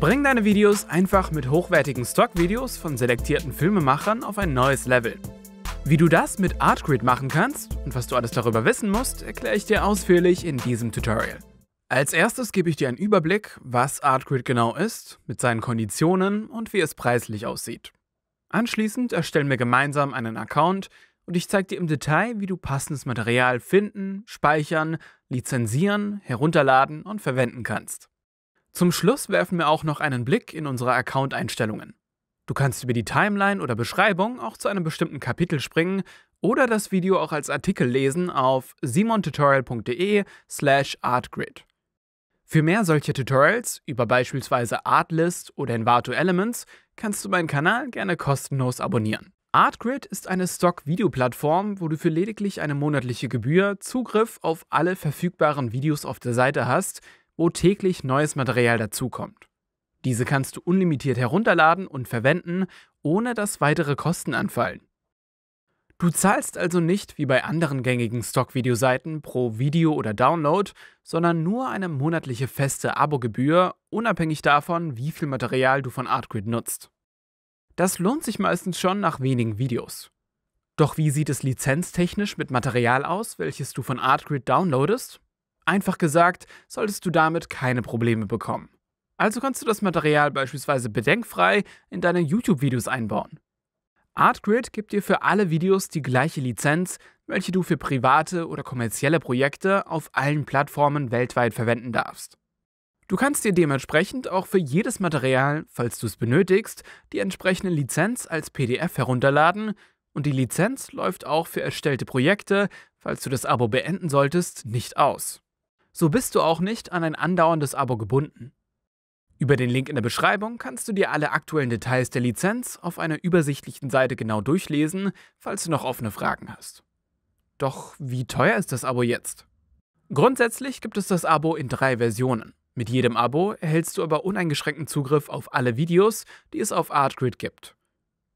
Bring deine Videos einfach mit hochwertigen Stockvideos von selektierten Filmemachern auf ein neues Level. Wie du das mit ArtGrid machen kannst und was du alles darüber wissen musst, erkläre ich dir ausführlich in diesem Tutorial. Als erstes gebe ich dir einen Überblick, was ArtGrid genau ist, mit seinen Konditionen und wie es preislich aussieht. Anschließend erstellen wir gemeinsam einen Account und ich zeige dir im Detail, wie du passendes Material finden, speichern, lizenzieren, herunterladen und verwenden kannst. Zum Schluss werfen wir auch noch einen Blick in unsere Account-Einstellungen. Du kannst über die Timeline oder Beschreibung auch zu einem bestimmten Kapitel springen oder das Video auch als Artikel lesen auf simontutorial.de slash artgrid. Für mehr solche Tutorials über beispielsweise Artlist oder Envato Elements kannst du meinen Kanal gerne kostenlos abonnieren. Artgrid ist eine Stock-Videoplattform, wo du für lediglich eine monatliche Gebühr Zugriff auf alle verfügbaren Videos auf der Seite hast, wo täglich neues Material dazukommt. Diese kannst du unlimitiert herunterladen und verwenden, ohne dass weitere Kosten anfallen. Du zahlst also nicht wie bei anderen gängigen Stock-Videoseiten pro Video oder Download, sondern nur eine monatliche feste Abogebühr, unabhängig davon, wie viel Material du von ArtGrid nutzt. Das lohnt sich meistens schon nach wenigen Videos. Doch wie sieht es lizenztechnisch mit Material aus, welches du von ArtGrid downloadest? Einfach gesagt, solltest du damit keine Probleme bekommen. Also kannst du das Material beispielsweise bedenkfrei in deine YouTube-Videos einbauen. ArtGrid gibt dir für alle Videos die gleiche Lizenz, welche du für private oder kommerzielle Projekte auf allen Plattformen weltweit verwenden darfst. Du kannst dir dementsprechend auch für jedes Material, falls du es benötigst, die entsprechende Lizenz als PDF herunterladen und die Lizenz läuft auch für erstellte Projekte, falls du das Abo beenden solltest, nicht aus. So bist du auch nicht an ein andauerndes Abo gebunden. Über den Link in der Beschreibung kannst du dir alle aktuellen Details der Lizenz auf einer übersichtlichen Seite genau durchlesen, falls du noch offene Fragen hast. Doch wie teuer ist das Abo jetzt? Grundsätzlich gibt es das Abo in drei Versionen. Mit jedem Abo erhältst du aber uneingeschränkten Zugriff auf alle Videos, die es auf ArtGrid gibt.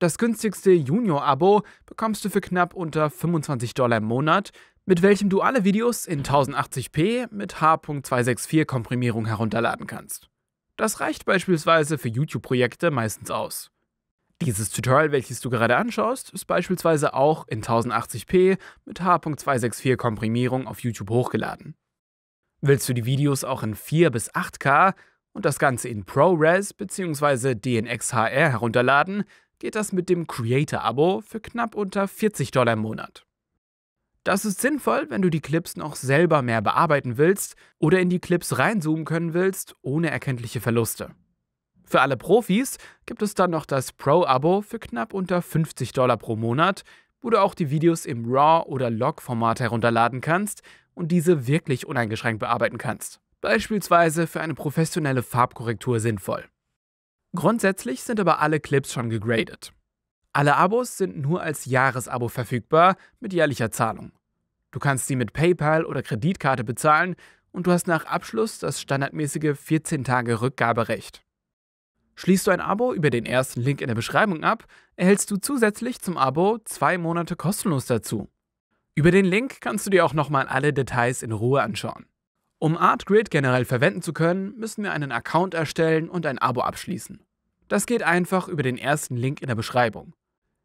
Das günstigste Junior-Abo bekommst du für knapp unter 25 Dollar im Monat, mit welchem du alle Videos in 1080p mit H.264-Komprimierung herunterladen kannst. Das reicht beispielsweise für YouTube-Projekte meistens aus. Dieses Tutorial, welches du gerade anschaust, ist beispielsweise auch in 1080p mit H.264-Komprimierung auf YouTube hochgeladen. Willst du die Videos auch in 4 bis 8K und das Ganze in ProRes bzw. DNxHR herunterladen, geht das mit dem Creator-Abo für knapp unter 40 Dollar im Monat. Das ist sinnvoll, wenn du die Clips noch selber mehr bearbeiten willst oder in die Clips reinzoomen können willst, ohne erkenntliche Verluste. Für alle Profis gibt es dann noch das Pro-Abo für knapp unter 50 Dollar pro Monat, wo du auch die Videos im RAW- oder Log-Format herunterladen kannst und diese wirklich uneingeschränkt bearbeiten kannst. Beispielsweise für eine professionelle Farbkorrektur sinnvoll. Grundsätzlich sind aber alle Clips schon gegradet. Alle Abos sind nur als Jahresabo verfügbar mit jährlicher Zahlung. Du kannst sie mit PayPal oder Kreditkarte bezahlen und du hast nach Abschluss das standardmäßige 14 Tage Rückgaberecht. Schließt du ein Abo über den ersten Link in der Beschreibung ab, erhältst du zusätzlich zum Abo zwei Monate kostenlos dazu. Über den Link kannst du dir auch nochmal alle Details in Ruhe anschauen. Um ArtGrid generell verwenden zu können, müssen wir einen Account erstellen und ein Abo abschließen. Das geht einfach über den ersten Link in der Beschreibung.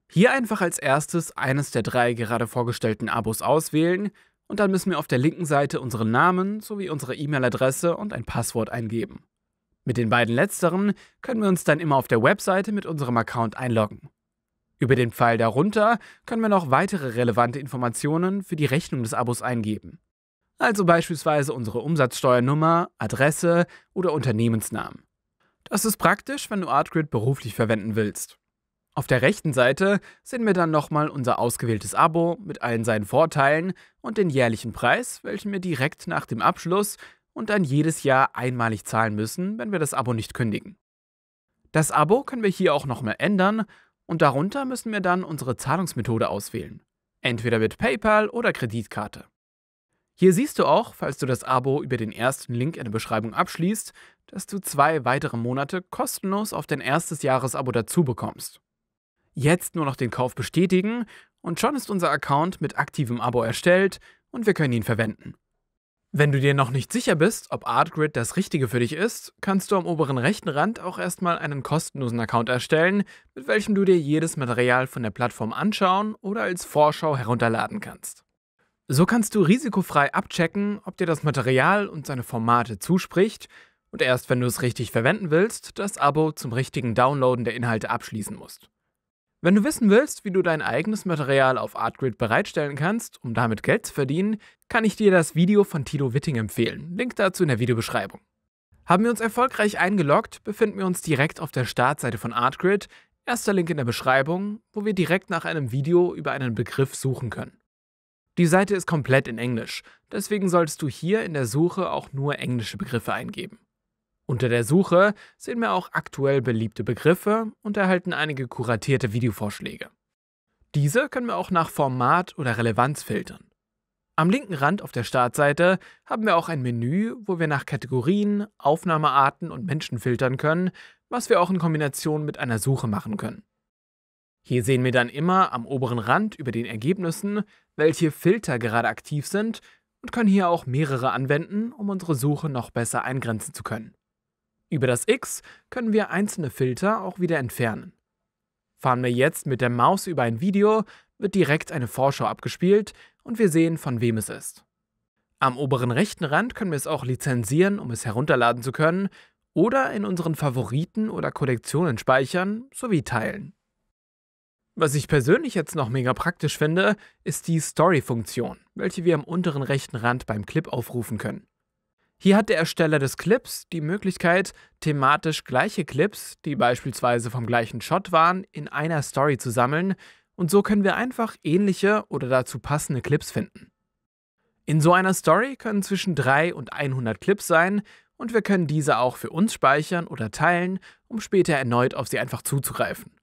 Hier einfach als erstes eines der drei gerade vorgestellten Abos auswählen und dann müssen wir auf der linken Seite unseren Namen sowie unsere E-Mail-Adresse und ein Passwort eingeben. Mit den beiden letzteren können wir uns dann immer auf der Webseite mit unserem Account einloggen. Über den Pfeil darunter können wir noch weitere relevante Informationen für die Rechnung des Abos eingeben also beispielsweise unsere Umsatzsteuernummer, Adresse oder Unternehmensnamen. Das ist praktisch, wenn du ArtGrid beruflich verwenden willst. Auf der rechten Seite sehen wir dann nochmal unser ausgewähltes Abo mit allen seinen Vorteilen und den jährlichen Preis, welchen wir direkt nach dem Abschluss und dann jedes Jahr einmalig zahlen müssen, wenn wir das Abo nicht kündigen. Das Abo können wir hier auch nochmal ändern und darunter müssen wir dann unsere Zahlungsmethode auswählen. Entweder mit PayPal oder Kreditkarte. Hier siehst du auch, falls du das Abo über den ersten Link in der Beschreibung abschließt, dass du zwei weitere Monate kostenlos auf dein erstes Jahresabo dazu bekommst. Jetzt nur noch den Kauf bestätigen und schon ist unser Account mit aktivem Abo erstellt und wir können ihn verwenden. Wenn du dir noch nicht sicher bist, ob ArtGrid das Richtige für dich ist, kannst du am oberen rechten Rand auch erstmal einen kostenlosen Account erstellen, mit welchem du dir jedes Material von der Plattform anschauen oder als Vorschau herunterladen kannst. So kannst du risikofrei abchecken, ob dir das Material und seine Formate zuspricht und erst wenn du es richtig verwenden willst, das Abo zum richtigen Downloaden der Inhalte abschließen musst. Wenn du wissen willst, wie du dein eigenes Material auf Artgrid bereitstellen kannst, um damit Geld zu verdienen, kann ich dir das Video von Tito Witting empfehlen. Link dazu in der Videobeschreibung. Haben wir uns erfolgreich eingeloggt, befinden wir uns direkt auf der Startseite von Artgrid, erster Link in der Beschreibung, wo wir direkt nach einem Video über einen Begriff suchen können. Die Seite ist komplett in Englisch, deswegen solltest du hier in der Suche auch nur englische Begriffe eingeben. Unter der Suche sehen wir auch aktuell beliebte Begriffe und erhalten einige kuratierte Videovorschläge. Diese können wir auch nach Format oder Relevanz filtern. Am linken Rand auf der Startseite haben wir auch ein Menü, wo wir nach Kategorien, Aufnahmearten und Menschen filtern können, was wir auch in Kombination mit einer Suche machen können. Hier sehen wir dann immer am oberen Rand über den Ergebnissen, welche Filter gerade aktiv sind und können hier auch mehrere anwenden, um unsere Suche noch besser eingrenzen zu können. Über das X können wir einzelne Filter auch wieder entfernen. Fahren wir jetzt mit der Maus über ein Video, wird direkt eine Vorschau abgespielt und wir sehen, von wem es ist. Am oberen rechten Rand können wir es auch lizenzieren, um es herunterladen zu können, oder in unseren Favoriten oder Kollektionen speichern sowie teilen. Was ich persönlich jetzt noch mega praktisch finde, ist die Story-Funktion, welche wir am unteren rechten Rand beim Clip aufrufen können. Hier hat der Ersteller des Clips die Möglichkeit, thematisch gleiche Clips, die beispielsweise vom gleichen Shot waren, in einer Story zu sammeln und so können wir einfach ähnliche oder dazu passende Clips finden. In so einer Story können zwischen 3 und 100 Clips sein und wir können diese auch für uns speichern oder teilen, um später erneut auf sie einfach zuzugreifen.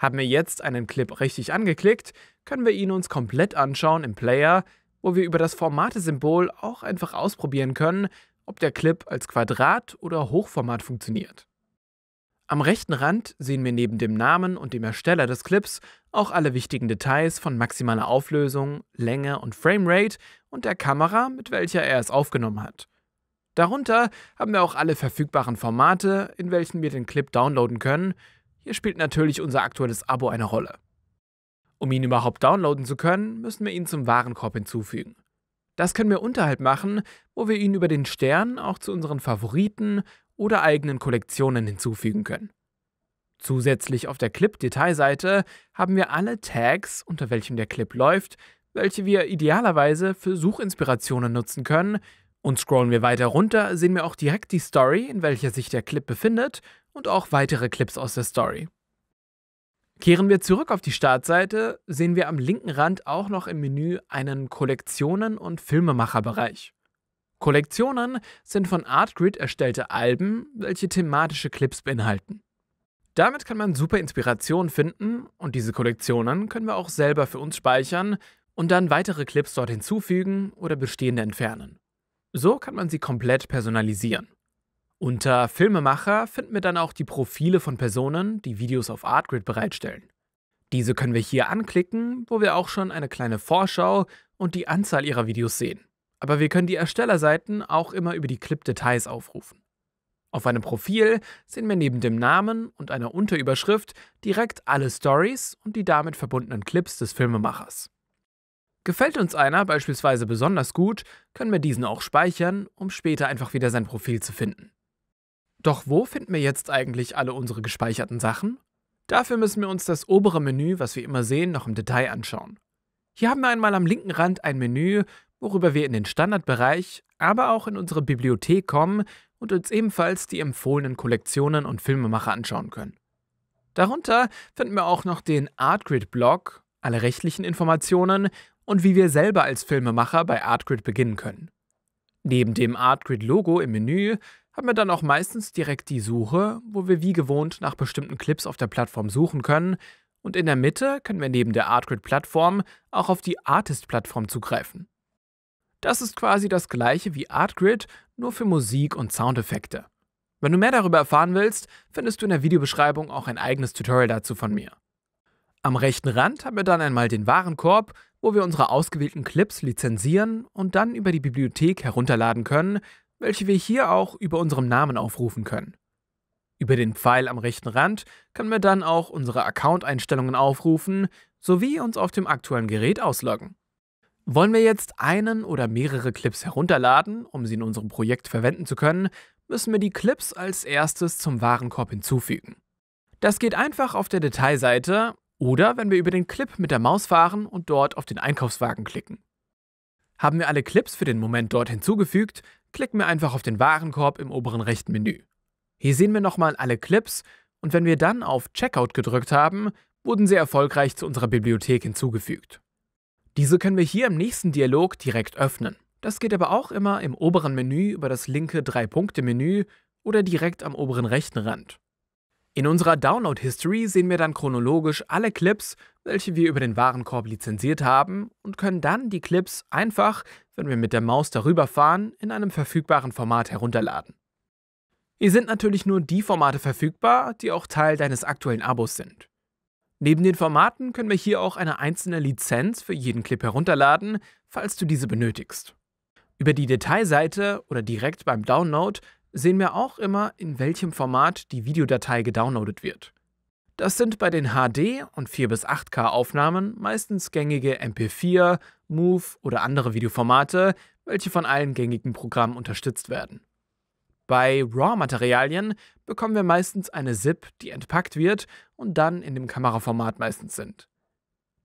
Haben wir jetzt einen Clip richtig angeklickt, können wir ihn uns komplett anschauen im Player, wo wir über das Formate-Symbol auch einfach ausprobieren können, ob der Clip als Quadrat oder Hochformat funktioniert. Am rechten Rand sehen wir neben dem Namen und dem Ersteller des Clips auch alle wichtigen Details von maximaler Auflösung, Länge und Framerate und der Kamera, mit welcher er es aufgenommen hat. Darunter haben wir auch alle verfügbaren Formate, in welchen wir den Clip downloaden können hier spielt natürlich unser aktuelles Abo eine Rolle. Um ihn überhaupt downloaden zu können, müssen wir ihn zum Warenkorb hinzufügen. Das können wir unterhalb machen, wo wir ihn über den Stern auch zu unseren Favoriten oder eigenen Kollektionen hinzufügen können. Zusätzlich auf der Clip-Detailseite haben wir alle Tags, unter welchen der Clip läuft, welche wir idealerweise für Suchinspirationen nutzen können und scrollen wir weiter runter, sehen wir auch direkt die Story, in welcher sich der Clip befindet und auch weitere Clips aus der Story. Kehren wir zurück auf die Startseite, sehen wir am linken Rand auch noch im Menü einen Kollektionen- und Filmemacherbereich. Kollektionen sind von Artgrid erstellte Alben, welche thematische Clips beinhalten. Damit kann man super Inspiration finden und diese Kollektionen können wir auch selber für uns speichern und dann weitere Clips dort hinzufügen oder bestehende entfernen. So kann man sie komplett personalisieren. Unter Filmemacher finden wir dann auch die Profile von Personen, die Videos auf Artgrid bereitstellen. Diese können wir hier anklicken, wo wir auch schon eine kleine Vorschau und die Anzahl ihrer Videos sehen. Aber wir können die Erstellerseiten auch immer über die Clip-Details aufrufen. Auf einem Profil sehen wir neben dem Namen und einer Unterüberschrift direkt alle Stories und die damit verbundenen Clips des Filmemachers. Gefällt uns einer beispielsweise besonders gut, können wir diesen auch speichern, um später einfach wieder sein Profil zu finden. Doch wo finden wir jetzt eigentlich alle unsere gespeicherten Sachen? Dafür müssen wir uns das obere Menü, was wir immer sehen, noch im Detail anschauen. Hier haben wir einmal am linken Rand ein Menü, worüber wir in den Standardbereich, aber auch in unsere Bibliothek kommen und uns ebenfalls die empfohlenen Kollektionen und Filmemacher anschauen können. Darunter finden wir auch noch den Artgrid-Blog, alle rechtlichen Informationen und wie wir selber als Filmemacher bei ArtGrid beginnen können. Neben dem ArtGrid-Logo im Menü haben wir dann auch meistens direkt die Suche, wo wir wie gewohnt nach bestimmten Clips auf der Plattform suchen können und in der Mitte können wir neben der ArtGrid-Plattform auch auf die Artist-Plattform zugreifen. Das ist quasi das gleiche wie ArtGrid, nur für Musik und Soundeffekte. Wenn du mehr darüber erfahren willst, findest du in der Videobeschreibung auch ein eigenes Tutorial dazu von mir. Am rechten Rand haben wir dann einmal den Warenkorb, wo wir unsere ausgewählten Clips lizenzieren und dann über die Bibliothek herunterladen können, welche wir hier auch über unserem Namen aufrufen können. Über den Pfeil am rechten Rand können wir dann auch unsere Account-Einstellungen aufrufen sowie uns auf dem aktuellen Gerät ausloggen. Wollen wir jetzt einen oder mehrere Clips herunterladen, um sie in unserem Projekt verwenden zu können, müssen wir die Clips als erstes zum Warenkorb hinzufügen. Das geht einfach auf der Detailseite oder wenn wir über den Clip mit der Maus fahren und dort auf den Einkaufswagen klicken. Haben wir alle Clips für den Moment dort hinzugefügt, klicken wir einfach auf den Warenkorb im oberen rechten Menü. Hier sehen wir nochmal alle Clips und wenn wir dann auf Checkout gedrückt haben, wurden sie erfolgreich zu unserer Bibliothek hinzugefügt. Diese können wir hier im nächsten Dialog direkt öffnen. Das geht aber auch immer im oberen Menü über das linke Drei-Punkte-Menü oder direkt am oberen rechten Rand. In unserer Download History sehen wir dann chronologisch alle Clips, welche wir über den Warenkorb lizenziert haben und können dann die Clips einfach, wenn wir mit der Maus darüber fahren, in einem verfügbaren Format herunterladen. Hier sind natürlich nur die Formate verfügbar, die auch Teil deines aktuellen Abos sind. Neben den Formaten können wir hier auch eine einzelne Lizenz für jeden Clip herunterladen, falls du diese benötigst. Über die Detailseite oder direkt beim Download sehen wir auch immer, in welchem Format die Videodatei gedownloadet wird. Das sind bei den HD- und 4 bis 8K Aufnahmen meistens gängige MP4, Move oder andere Videoformate, welche von allen gängigen Programmen unterstützt werden. Bei RAW-Materialien bekommen wir meistens eine ZIP, die entpackt wird und dann in dem Kameraformat meistens sind.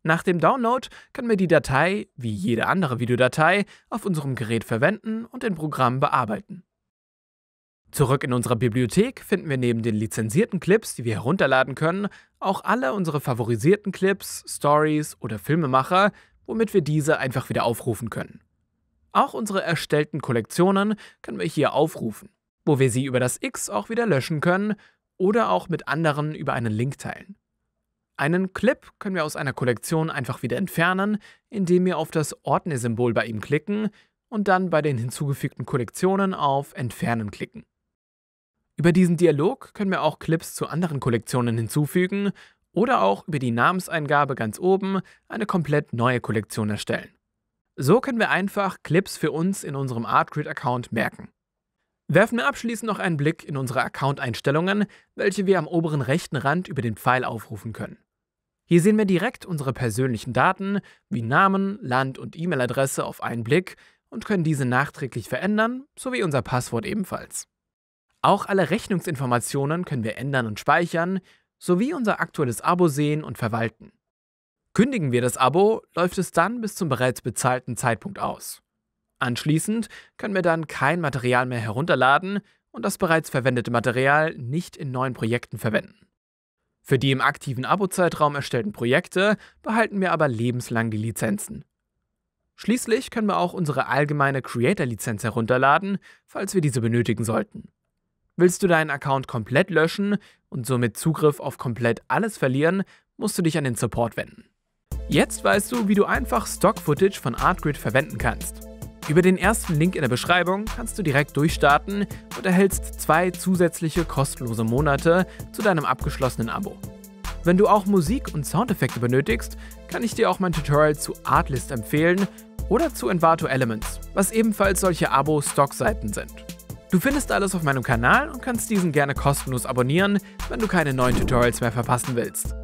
Nach dem Download können wir die Datei, wie jede andere Videodatei, auf unserem Gerät verwenden und in Programmen bearbeiten. Zurück in unserer Bibliothek finden wir neben den lizenzierten Clips, die wir herunterladen können, auch alle unsere favorisierten Clips, Stories oder Filmemacher, womit wir diese einfach wieder aufrufen können. Auch unsere erstellten Kollektionen können wir hier aufrufen, wo wir sie über das X auch wieder löschen können oder auch mit anderen über einen Link teilen. Einen Clip können wir aus einer Kollektion einfach wieder entfernen, indem wir auf das Ordnersymbol bei ihm klicken und dann bei den hinzugefügten Kollektionen auf Entfernen klicken. Über diesen Dialog können wir auch Clips zu anderen Kollektionen hinzufügen oder auch über die Namenseingabe ganz oben eine komplett neue Kollektion erstellen. So können wir einfach Clips für uns in unserem ArtGrid-Account merken. Werfen wir abschließend noch einen Blick in unsere Account-Einstellungen, welche wir am oberen rechten Rand über den Pfeil aufrufen können. Hier sehen wir direkt unsere persönlichen Daten wie Namen, Land und E-Mail-Adresse auf einen Blick und können diese nachträglich verändern, sowie unser Passwort ebenfalls. Auch alle Rechnungsinformationen können wir ändern und speichern, sowie unser aktuelles Abo sehen und verwalten. Kündigen wir das Abo, läuft es dann bis zum bereits bezahlten Zeitpunkt aus. Anschließend können wir dann kein Material mehr herunterladen und das bereits verwendete Material nicht in neuen Projekten verwenden. Für die im aktiven Abo-Zeitraum erstellten Projekte behalten wir aber lebenslang die Lizenzen. Schließlich können wir auch unsere allgemeine Creator-Lizenz herunterladen, falls wir diese benötigen sollten. Willst du deinen Account komplett löschen und somit Zugriff auf komplett alles verlieren, musst du dich an den Support wenden. Jetzt weißt du, wie du einfach Stock-Footage von ArtGrid verwenden kannst. Über den ersten Link in der Beschreibung kannst du direkt durchstarten und erhältst zwei zusätzliche kostenlose Monate zu deinem abgeschlossenen Abo. Wenn du auch Musik und Soundeffekte benötigst, kann ich dir auch mein Tutorial zu Artlist empfehlen oder zu Envato Elements, was ebenfalls solche Abo-Stock-Seiten sind. Du findest alles auf meinem Kanal und kannst diesen gerne kostenlos abonnieren, wenn du keine neuen Tutorials mehr verpassen willst.